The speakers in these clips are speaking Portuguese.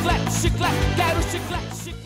chiclete, chiclete, quero chiclete, chiclete.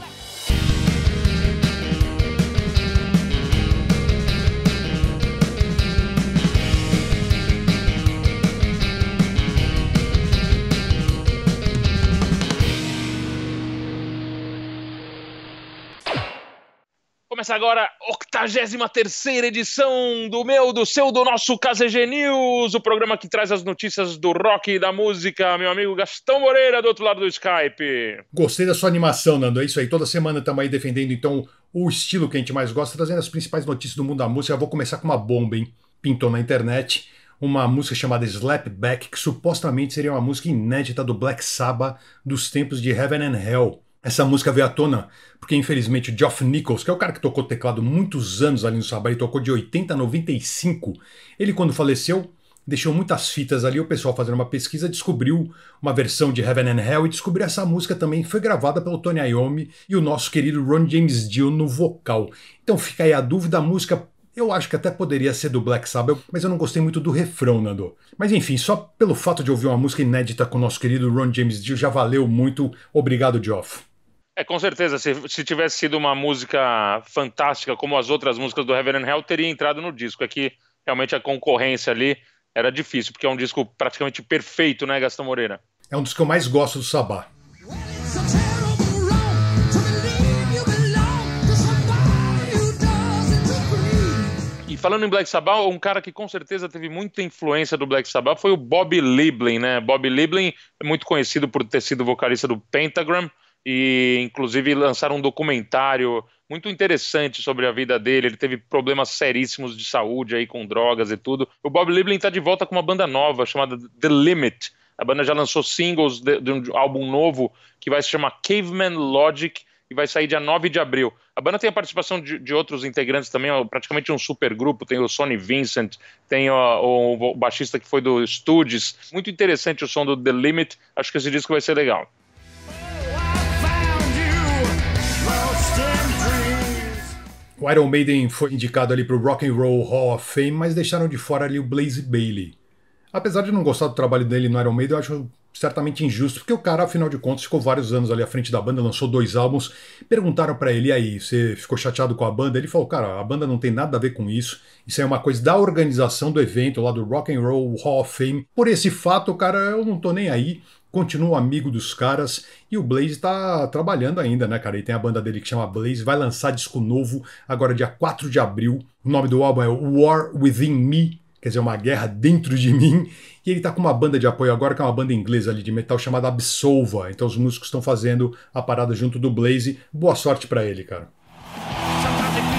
Começa agora 83 edição do meu, do seu, do nosso KZG News, o programa que traz as notícias do rock e da música. Meu amigo Gastão Moreira, do outro lado do Skype. Gostei da sua animação, Nando. É isso aí. Toda semana estamos aí defendendo, então, o estilo que a gente mais gosta, trazendo as principais notícias do mundo da música. Eu vou começar com uma bomba, hein? Pintou na internet uma música chamada Slapback, que supostamente seria uma música inédita do Black Sabbath dos tempos de Heaven and Hell. Essa música veio à tona porque, infelizmente, o Geoff Nichols, que é o cara que tocou teclado muitos anos ali no Sabá, ele tocou de 80 a 95. Ele, quando faleceu, deixou muitas fitas ali. O pessoal fazendo uma pesquisa descobriu uma versão de Heaven and Hell e descobriu essa música também. Foi gravada pelo Tony Iommi e o nosso querido Ron James Dio no vocal. Então fica aí a dúvida, a música eu acho que até poderia ser do Black Sabbath, mas eu não gostei muito do refrão, Nando. Mas enfim, só pelo fato de ouvir uma música inédita com o nosso querido Ron James Dio já valeu muito. Obrigado, Geoff. É, com certeza. Se, se, tivesse sido uma música fantástica, como as outras músicas do Reverend Hell, teria entrado no disco. É que realmente a concorrência ali era difícil, porque é um disco praticamente perfeito, né, Gastão Moreira? É um dos que eu mais gosto do Sabá. E falando em Black Sabbath, um cara que com certeza teve muita influência do Black Sabbath foi o Bob Liebling, né? Bob Liebling é muito conhecido por ter sido vocalista do Pentagram, e inclusive lançaram um documentário muito interessante sobre a vida dele. Ele teve problemas seríssimos de saúde aí com drogas e tudo. O Bob Liebling está de volta com uma banda nova chamada The Limit. A banda já lançou singles de, de um álbum novo que vai se chamar Caveman Logic e vai sair dia 9 de abril. A banda tem a participação de, de outros integrantes também, ó, praticamente um super grupo. Tem o Sonny Vincent, tem ó, o, o baixista que foi do Studios. Muito interessante o som do The Limit. Acho que esse disco vai ser legal. O Iron Maiden foi indicado ali para o Rock and Roll Hall of Fame, mas deixaram de fora ali o Blaze Bailey. Apesar de não gostar do trabalho dele no Iron Maiden, eu acho certamente injusto, porque o cara, afinal de contas, ficou vários anos ali à frente da banda, lançou dois álbuns. Perguntaram para ele, aí, você ficou chateado com a banda? Ele falou, cara, a banda não tem nada a ver com isso. Isso é uma coisa da organização do evento lá do Rock and Roll Hall of Fame. Por esse fato, cara, eu não tô nem aí continua amigo dos caras e o Blaze tá trabalhando ainda, né, cara? Ele tem a banda dele que chama Blaze, vai lançar disco novo agora dia 4 de abril. O nome do álbum é War Within Me, quer dizer, uma guerra dentro de mim. E ele tá com uma banda de apoio agora, que é uma banda inglesa ali de metal chamada Absolva. Então os músicos estão fazendo a parada junto do Blaze. Boa sorte para ele, cara. Sometimes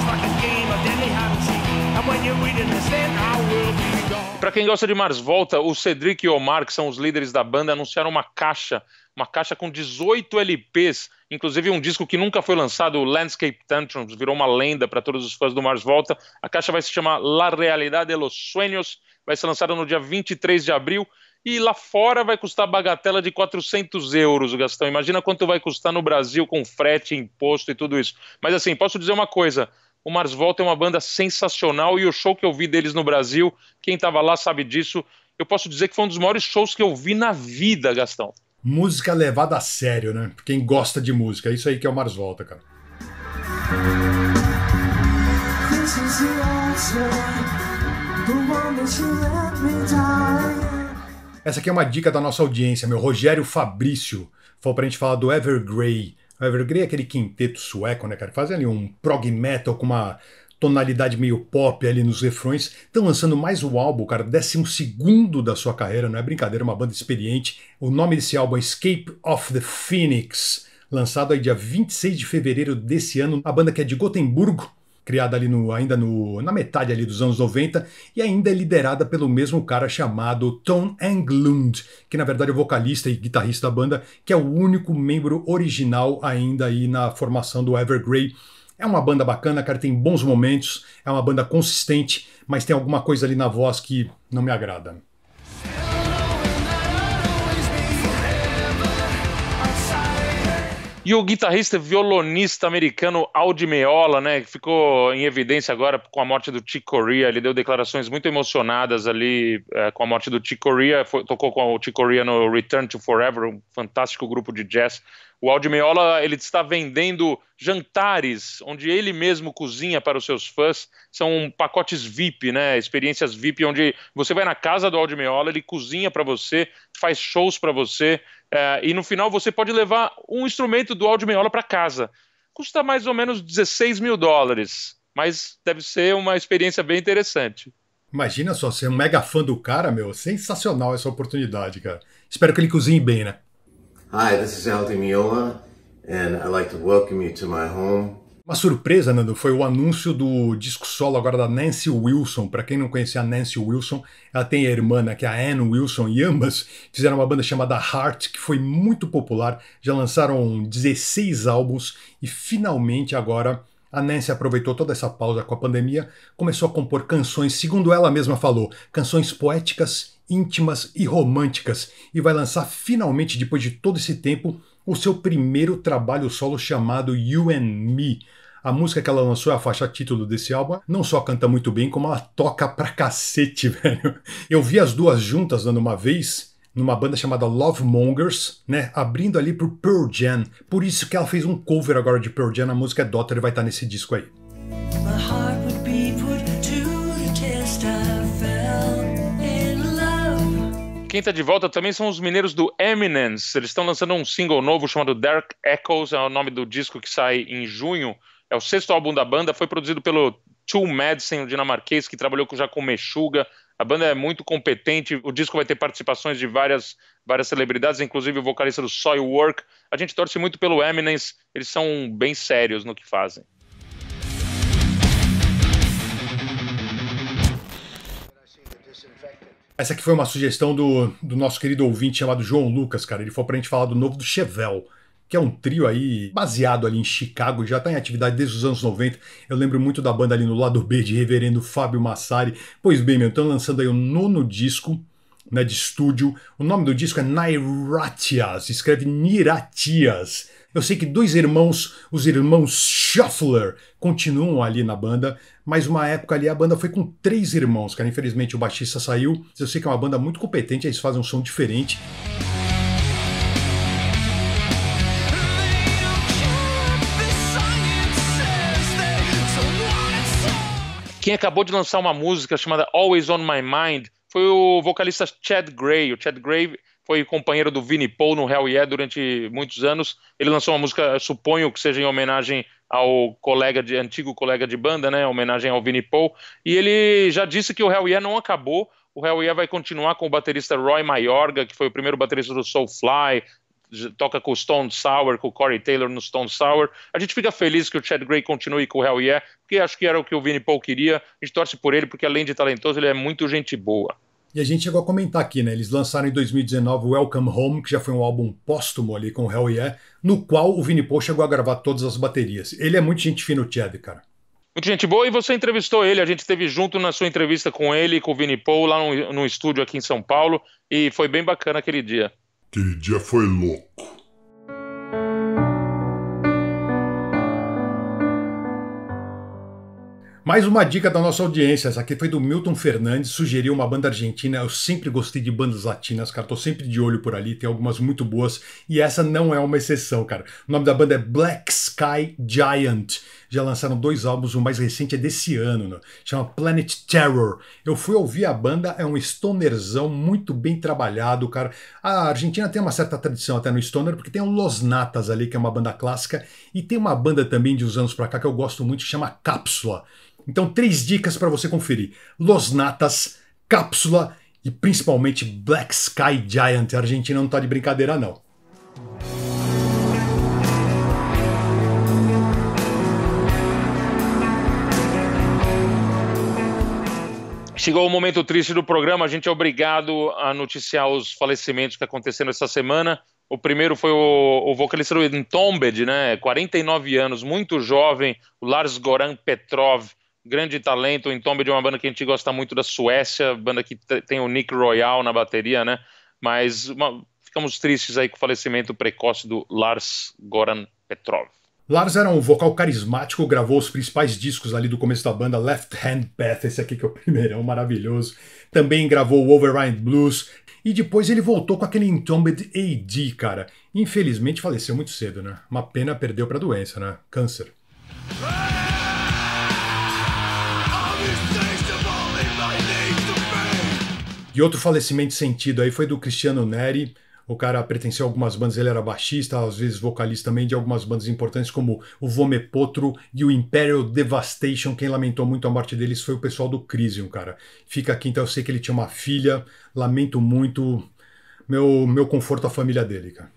para quem gosta de Mars Volta, o Cedric e o Omar, que são os líderes da banda, anunciaram uma caixa, uma caixa com 18 LPs, inclusive um disco que nunca foi lançado, o Landscape Tantrums, virou uma lenda para todos os fãs do Mars Volta. A caixa vai se chamar La Realidad de los Sueños, vai ser lançada no dia 23 de abril e lá fora vai custar bagatela de 400 euros, Gastão. Imagina quanto vai custar no Brasil com frete, imposto e tudo isso. Mas assim, posso dizer uma coisa: o Mars Volta é uma banda sensacional e o show que eu vi deles no Brasil, quem estava lá sabe disso. Eu posso dizer que foi um dos maiores shows que eu vi na vida, Gastão. Música levada a sério, né? Quem gosta de música, é isso aí que é o Mars Volta, cara. Essa aqui é uma dica da nossa audiência, meu. Rogério Fabrício falou pra gente falar do Evergrey. O Evergrey é aquele quinteto sueco, né, cara? Fazem ali um prog metal com uma tonalidade meio pop ali nos refrões. Estão lançando mais um álbum, cara, décimo segundo da sua carreira, não é brincadeira, é uma banda experiente. O nome desse álbum é Escape of the Phoenix. Lançado aí dia 26 de fevereiro desse ano, a banda que é de Gotemburgo, criada ali no, ainda no, na metade ali dos anos 90 e ainda é liderada pelo mesmo cara chamado Tom Englund, que na verdade é o vocalista e guitarrista da banda, que é o único membro original ainda aí na formação do Evergrey. É uma banda bacana, cara, tem bons momentos, é uma banda consistente, mas tem alguma coisa ali na voz que não me agrada. E o guitarrista violonista americano Aldi Meola, né, que ficou em evidência agora com a morte do Chick Corea, ele deu declarações muito emocionadas ali é, com a morte do Chick Corea, foi, tocou com o Chick Corea no Return to Forever, um fantástico grupo de jazz. O Aldi Meola, ele está vendendo jantares, onde ele mesmo cozinha para os seus fãs, são pacotes VIP, né, experiências VIP, onde você vai na casa do Aldi Meola, ele cozinha para você, faz shows para você, é, e no final você pode levar um instrumento do áudio meiola para casa. Custa mais ou menos 16 mil dólares, mas deve ser uma experiência bem interessante. Imagina só, ser é um mega fã do cara, meu. Sensacional essa oportunidade, cara. Espero que ele cozinhe bem, né? Hi, this is Aldi Miola, and I'd like to welcome you to my home. Uma surpresa, Nando, foi o anúncio do disco solo agora da Nancy Wilson. Para quem não conhecia a Nancy Wilson, ela tem a irmã, né, que é a Anne Wilson, e ambas fizeram uma banda chamada Heart, que foi muito popular. Já lançaram 16 álbuns e finalmente agora a Nancy aproveitou toda essa pausa com a pandemia, começou a compor canções, segundo ela mesma falou, canções poéticas, íntimas e românticas, e vai lançar finalmente, depois de todo esse tempo, o seu primeiro trabalho solo chamado You and Me. A música que ela lançou é a faixa título desse álbum. Não só canta muito bem, como ela toca pra cacete, velho. Eu vi as duas juntas dando uma vez numa banda chamada Love Mongers, né? Abrindo ali pro Pearl Jam. Por isso que ela fez um cover agora de Pearl Jam, a música é Daughter e vai estar tá nesse disco aí. quem está de volta também são os mineiros do Eminence. Eles estão lançando um single novo chamado Dark Echoes, é o nome do disco que sai em junho. É o sexto álbum da banda, foi produzido pelo Two Madsen, o dinamarquês que trabalhou já com Meshuga. A banda é muito competente, o disco vai ter participações de várias, várias celebridades, inclusive o vocalista do Soilwork. A gente torce muito pelo Eminence, eles são bem sérios no que fazem. Essa aqui foi uma sugestão do, do nosso querido ouvinte chamado João Lucas, cara. Ele foi pra gente falar do novo do Chevelle que é um trio aí baseado ali em Chicago, já está em atividade desde os anos 90. Eu lembro muito da banda ali no lado B de Reverendo Fábio Massari. Pois bem, meu, estão lançando aí o um nono disco né, de estúdio. O nome do disco é Nairatias, escreve Niratias. Eu sei que dois irmãos, os irmãos Shuffler, continuam ali na banda, mas uma época ali a banda foi com três irmãos, cara. Infelizmente o baixista saiu. Eu sei que é uma banda muito competente, eles fazem um som diferente. Quem acabou de lançar uma música chamada Always on My Mind foi o vocalista Chad Gray. O Chad Gray foi companheiro do Vini Paul no Hell Yeah durante muitos anos. Ele lançou uma música, suponho que seja em homenagem ao colega de antigo colega de banda, né? Homenagem ao Vini Paul. E ele já disse que o Hell Yeah não acabou. O Hell Yeah vai continuar com o baterista Roy Mayorga, que foi o primeiro baterista do Soulfly, toca com o Stone Sour, com o Corey Taylor no Stone Sour. A gente fica feliz que o Chad Gray continue com o Hell Yeah, porque acho que era o que o Vini Paul queria. A gente torce por ele, porque além de talentoso, ele é muito gente boa. E a gente chegou a comentar aqui, né? Eles lançaram em 2019 Welcome Home, que já foi um álbum póstumo ali com Hell Yeah, no qual o Vini Paul chegou a gravar todas as baterias. Ele é muito gente fina, o Chad, cara. Muito gente boa, e você entrevistou ele, a gente esteve junto na sua entrevista com ele e com o Vini Paul lá no, no estúdio aqui em São Paulo, e foi bem bacana aquele dia. Aquele dia foi louco. Mais uma dica da nossa audiência. Essa aqui foi do Milton Fernandes, sugeriu uma banda argentina. Eu sempre gostei de bandas latinas, cara. Tô sempre de olho por ali, tem algumas muito boas. E essa não é uma exceção, cara. O nome da banda é Black Sky Giant já lançaram dois álbuns, o mais recente é desse ano, né? chama Planet Terror. Eu fui ouvir a banda, é um stonerzão muito bem trabalhado, cara. A Argentina tem uma certa tradição até no stoner, porque tem o Los Natas ali, que é uma banda clássica, e tem uma banda também de uns anos pra cá que eu gosto muito, que chama Cápsula. Então, três dicas para você conferir: Los Natas, Cápsula e principalmente Black Sky Giant. A Argentina não tá de brincadeira, não. Chegou o momento triste do programa, a gente é obrigado a noticiar os falecimentos que aconteceram essa semana. O primeiro foi o, o vocalista do Entombed, né? 49 anos, muito jovem, o Lars Goran Petrov, grande talento. O Entombed é uma banda que a gente gosta muito da Suécia, banda que tem o Nick Royal na bateria, né? Mas uma, ficamos tristes aí com o falecimento precoce do Lars Goran Petrov. Lars era um vocal carismático, gravou os principais discos ali do começo da banda, Left Hand Path, esse aqui que é o primeirão, maravilhoso. Também gravou o Override Blues. E depois ele voltou com aquele Entombed AD, cara. Infelizmente faleceu muito cedo, né? Uma pena perdeu pra doença, né? Câncer. E outro falecimento sentido aí foi do Cristiano Neri, o cara pertenceu a algumas bandas, ele era baixista, às vezes vocalista também de algumas bandas importantes como o Vomepotro e o Imperial Devastation. Quem lamentou muito a morte deles foi o pessoal do Crisium, cara. Fica aqui, então eu sei que ele tinha uma filha, lamento muito meu, meu conforto à família dele, cara.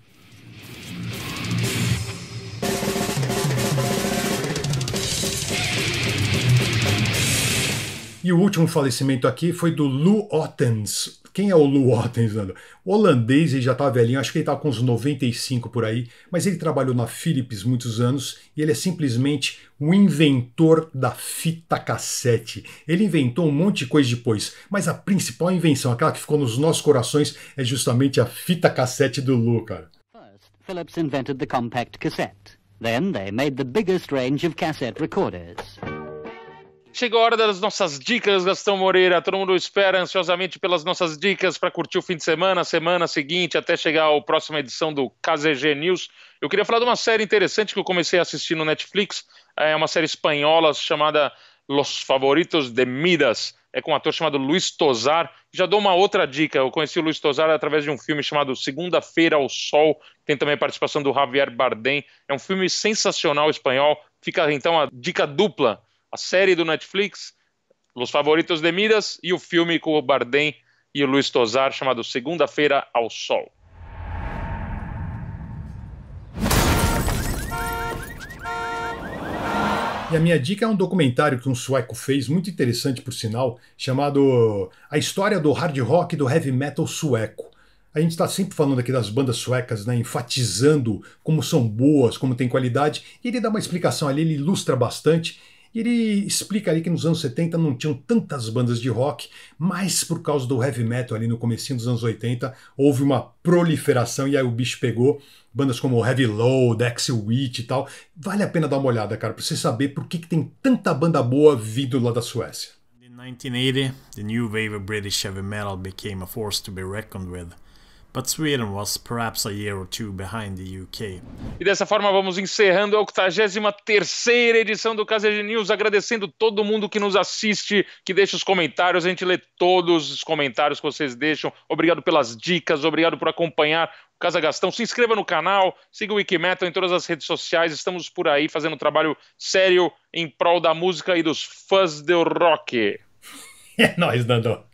E o último falecimento aqui foi do Lou Ottens, quem é o Lou Ottens? O holandês, ele já está velhinho, acho que ele está com uns 95 por aí, mas ele trabalhou na Philips muitos anos e ele é simplesmente o inventor da fita cassete. Ele inventou um monte de coisa depois, mas a principal invenção, aquela que ficou nos nossos corações, é justamente a fita cassete do Lou, cara. First, Philips invented the compact cassette. Then they made the biggest range of cassette recorders. Chegou a hora das nossas dicas, Gastão Moreira. Todo mundo espera ansiosamente pelas nossas dicas para curtir o fim de semana, semana seguinte, até chegar a próxima edição do KZG News. Eu queria falar de uma série interessante que eu comecei a assistir no Netflix. É uma série espanhola chamada Los Favoritos de Midas. É com um ator chamado Luiz Tosar. Já dou uma outra dica. Eu conheci o Luiz Tosar através de um filme chamado Segunda-feira ao Sol. Tem também a participação do Javier Bardem. É um filme sensacional espanhol. Fica então a dica dupla a série do Netflix, Los Favoritos de Miras, e o filme com o Bardem e o Luiz Tosar, chamado Segunda-feira ao Sol. E a minha dica é um documentário que um sueco fez, muito interessante por sinal, chamado A História do Hard Rock e do Heavy Metal Sueco. A gente está sempre falando aqui das bandas suecas, né, enfatizando como são boas, como tem qualidade, e ele dá uma explicação ali, ele ilustra bastante ele explica ali que nos anos 70 não tinham tantas bandas de rock, mas por causa do heavy metal ali no começo dos anos 80, houve uma proliferação e aí o bicho pegou bandas como Heavy Load, Axel Witch e tal. Vale a pena dar uma olhada, cara, para você saber por que, que tem tanta banda boa vindo lá da Suécia. In 1980, the new wave of British heavy metal became a force to be reckoned with. But Sweden was perhaps a year or two behind the UK. E dessa forma vamos encerrando a 83ª edição do Caseg News, agradecendo todo mundo que nos assiste, que deixa os comentários, a gente lê todos os comentários que vocês deixam. Obrigado pelas dicas, obrigado por acompanhar o Casa Gastão. Se inscreva no canal, siga o Wikimetal em todas as redes sociais, estamos por aí fazendo um trabalho sério em prol da música e dos fãs do rock. É nóis, Nando.